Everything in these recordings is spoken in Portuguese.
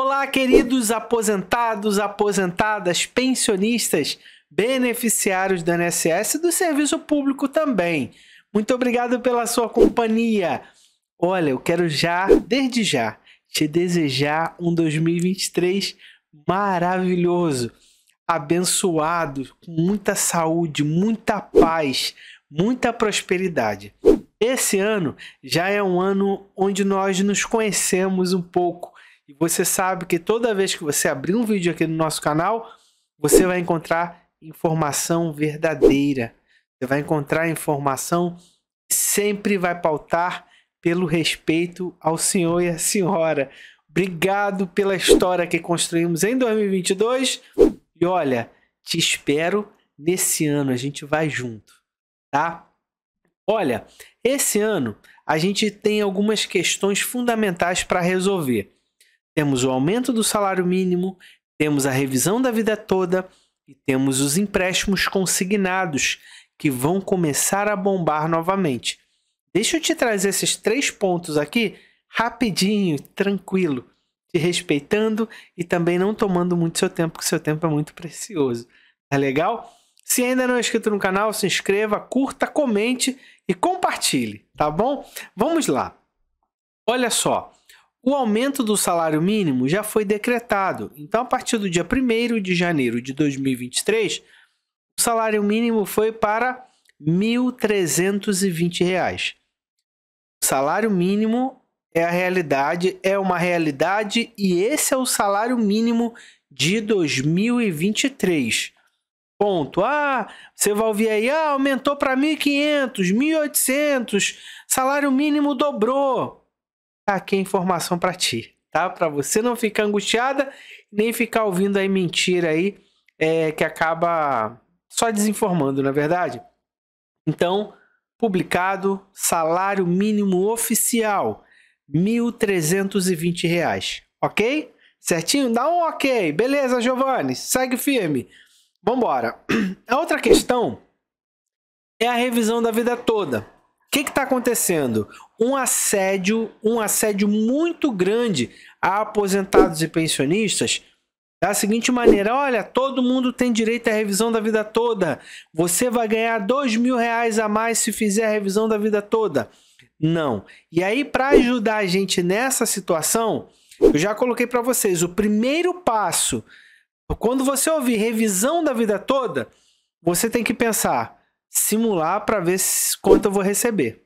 Olá, queridos aposentados, aposentadas, pensionistas, beneficiários do INSS e do serviço público também. Muito obrigado pela sua companhia. Olha, eu quero já, desde já, te desejar um 2023 maravilhoso, abençoado, com muita saúde, muita paz, muita prosperidade. Esse ano já é um ano onde nós nos conhecemos um pouco, e você sabe que toda vez que você abrir um vídeo aqui no nosso canal, você vai encontrar informação verdadeira. Você vai encontrar informação que sempre vai pautar pelo respeito ao senhor e à senhora. Obrigado pela história que construímos em 2022. E olha, te espero nesse ano. A gente vai junto, tá? Olha, esse ano a gente tem algumas questões fundamentais para resolver temos o aumento do salário mínimo, temos a revisão da vida toda e temos os empréstimos consignados que vão começar a bombar novamente. Deixa eu te trazer esses três pontos aqui rapidinho, tranquilo, te respeitando e também não tomando muito seu tempo, porque seu tempo é muito precioso. Tá legal? Se ainda não é inscrito no canal, se inscreva, curta, comente e compartilhe, tá bom? Vamos lá. Olha só, o aumento do salário mínimo já foi decretado, então a partir do dia 1 de janeiro de 2023, o salário mínimo foi para R$ 1.320. Salário mínimo é a realidade, é uma realidade e esse é o salário mínimo de 2023. Ponto. Ah, você vai ouvir aí, ah, aumentou para 1.500, 1.800, salário mínimo dobrou tá aqui a informação para ti, tá? Para você não ficar angustiada, nem ficar ouvindo aí mentira aí, é, que acaba só desinformando, na é verdade? Então, publicado salário mínimo oficial, R$ 1.320, ok? Certinho? Dá um ok. Beleza, Giovanni, segue firme. Vambora. A outra questão é a revisão da vida toda. O que está acontecendo? Um assédio, um assédio muito grande a aposentados e pensionistas da seguinte maneira: olha, todo mundo tem direito à revisão da vida toda. Você vai ganhar dois mil reais a mais se fizer a revisão da vida toda. Não. E aí, para ajudar a gente nessa situação, eu já coloquei para vocês o primeiro passo. Quando você ouvir revisão da vida toda, você tem que pensar: simular para ver quanto eu vou receber.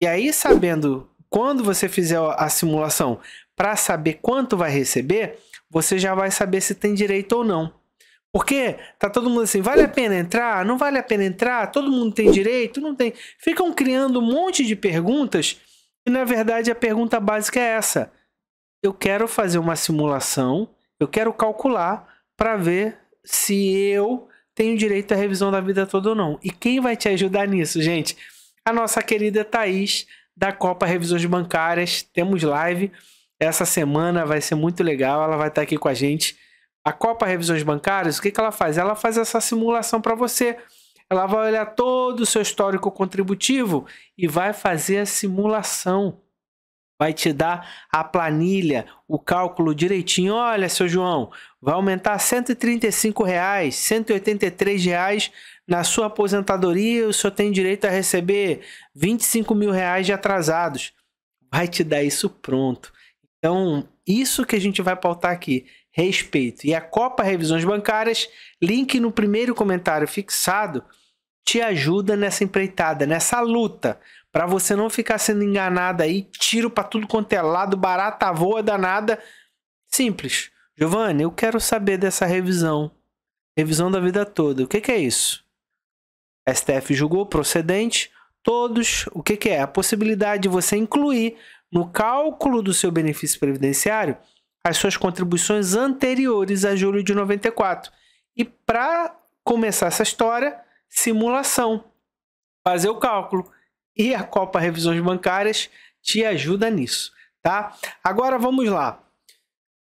E aí, sabendo quando você fizer a simulação para saber quanto vai receber, você já vai saber se tem direito ou não. Porque tá todo mundo assim, vale a pena entrar? Não vale a pena entrar? Todo mundo tem direito? Não tem. Ficam criando um monte de perguntas e na verdade a pergunta básica é essa: eu quero fazer uma simulação, eu quero calcular para ver se eu tem o direito à revisão da vida toda ou não. E quem vai te ajudar nisso, gente? A nossa querida Thaís, da Copa Revisões Bancárias. Temos live essa semana, vai ser muito legal. Ela vai estar aqui com a gente. A Copa Revisões Bancárias, o que, que ela faz? Ela faz essa simulação para você. Ela vai olhar todo o seu histórico contributivo e vai fazer a simulação vai te dar a planilha, o cálculo direitinho. Olha, seu João, vai aumentar R$ 135,00, reais, 183,00 reais na sua aposentadoria, o senhor tem direito a receber 25 mil reais de atrasados. Vai te dar isso pronto. Então, isso que a gente vai pautar aqui, respeito. E a Copa Revisões Bancárias, link no primeiro comentário fixado, te ajuda nessa empreitada, nessa luta para você não ficar sendo enganado aí, tiro para tudo quanto é lado, barata voa danada. Simples. Giovanni, eu quero saber dessa revisão. Revisão da vida toda. O que, que é isso? STF julgou procedente todos. O que, que é? A possibilidade de você incluir no cálculo do seu benefício previdenciário as suas contribuições anteriores a julho de 94. E para começar essa história, simulação. Fazer o cálculo e a Copa Revisões Bancárias te ajuda nisso, tá? Agora vamos lá.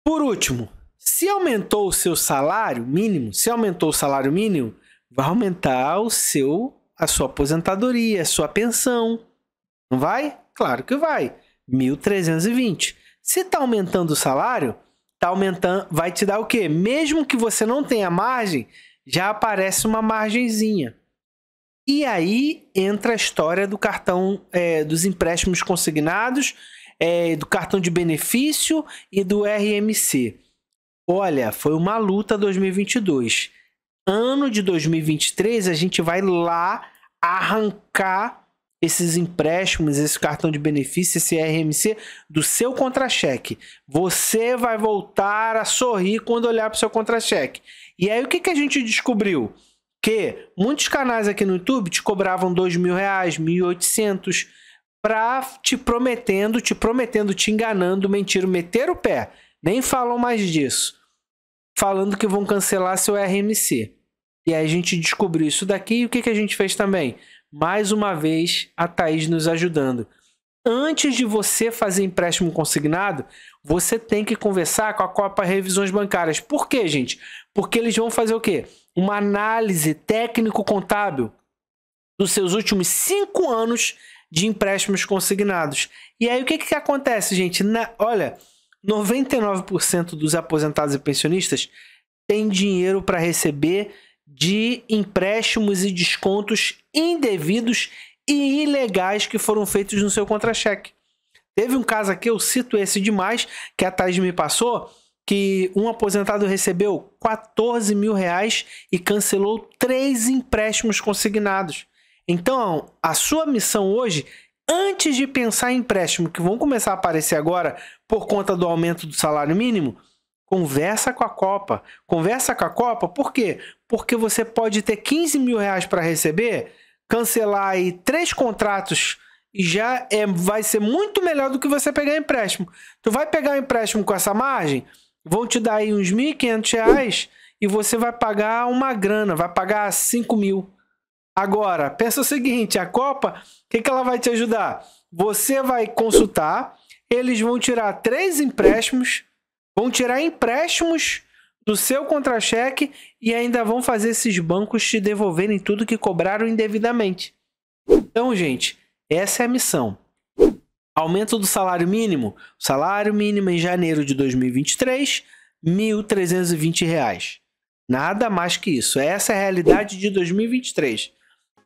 Por último, se aumentou o seu salário mínimo, se aumentou o salário mínimo, vai aumentar o seu a sua aposentadoria, a sua pensão. Não vai? Claro que vai. 1320. Se tá aumentando o salário, tá aumentando, vai te dar o quê? Mesmo que você não tenha margem, já aparece uma margenzinha. E aí entra a história do cartão é, dos empréstimos consignados, é, do cartão de benefício e do RMC. Olha, foi uma luta 2022. Ano de 2023, a gente vai lá arrancar esses empréstimos, esse cartão de benefício, esse RMC do seu contra-cheque. Você vai voltar a sorrir quando olhar para o seu contra-cheque. E aí o que, que a gente descobriu? que muitos canais aqui no YouTube te cobravam dois mil reais, mil oitocentos, pra te prometendo, te prometendo, te enganando, mentindo, meter o pé. Nem falam mais disso. Falando que vão cancelar seu RMC. E aí a gente descobriu isso daqui e o que, que a gente fez também? Mais uma vez, a Thaís nos ajudando. Antes de você fazer empréstimo consignado, você tem que conversar com a Copa Revisões Bancárias. Por quê, gente? Porque eles vão fazer o quê? Uma análise técnico-contábil dos seus últimos cinco anos de empréstimos consignados. E aí o que, que acontece, gente? Na, olha, 99% dos aposentados e pensionistas têm dinheiro para receber de empréstimos e descontos indevidos e ilegais que foram feitos no seu contra-cheque. Teve um caso aqui, eu cito esse demais, que a Thais me passou, que um aposentado recebeu 14 mil reais e cancelou três empréstimos consignados. Então, a sua missão hoje, antes de pensar em empréstimo, que vão começar a aparecer agora por conta do aumento do salário mínimo, conversa com a Copa. Conversa com a Copa, por quê? Porque você pode ter 15 mil reais para receber cancelar aí três contratos já é, vai ser muito melhor do que você pegar empréstimo. Tu vai pegar um empréstimo com essa margem, vão te dar aí uns R$ 1.500 e você vai pagar uma grana, vai pagar cinco mil. Agora, pensa o seguinte, a Copa, o que, que ela vai te ajudar? Você vai consultar, eles vão tirar três empréstimos, vão tirar empréstimos do seu contra-cheque e ainda vão fazer esses bancos te devolverem tudo que cobraram indevidamente. Então, gente, essa é a missão. Aumento do salário mínimo. salário mínimo em janeiro de 2023, R$ 1.320. Nada mais que isso. Essa é a realidade de 2023.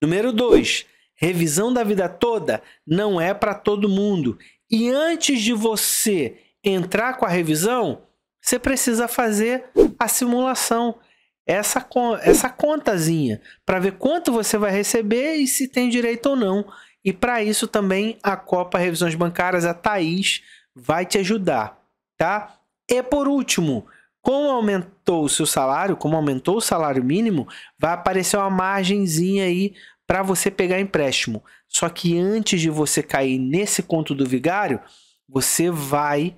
Número 2. Revisão da vida toda não é para todo mundo. E antes de você entrar com a revisão, você precisa fazer a simulação, essa, essa contazinha, para ver quanto você vai receber e se tem direito ou não. E para isso também a Copa Revisões Bancárias, a Thaís, vai te ajudar, tá? E por último, como aumentou o seu salário, como aumentou o salário mínimo, vai aparecer uma margenzinha aí para você pegar empréstimo. Só que antes de você cair nesse conto do vigário, você vai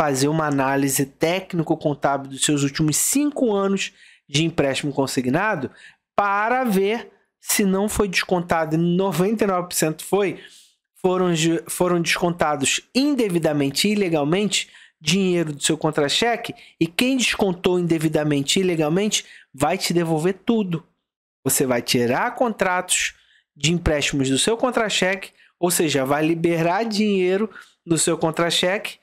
fazer uma análise técnico-contábil dos seus últimos cinco anos de empréstimo consignado para ver se não foi descontado, 99% foi, foram, foram descontados indevidamente e ilegalmente dinheiro do seu contra-cheque e quem descontou indevidamente e ilegalmente vai te devolver tudo. Você vai tirar contratos de empréstimos do seu contra-cheque, ou seja, vai liberar dinheiro do seu contra-cheque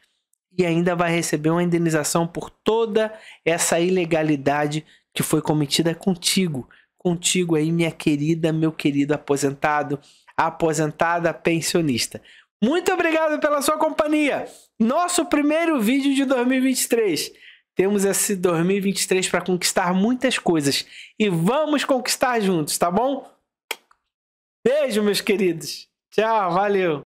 e ainda vai receber uma indenização por toda essa ilegalidade que foi cometida contigo. Contigo aí, minha querida, meu querido aposentado, aposentada pensionista. Muito obrigado pela sua companhia. Nosso primeiro vídeo de 2023. Temos esse 2023 para conquistar muitas coisas e vamos conquistar juntos, tá bom? Beijo, meus queridos. Tchau, valeu.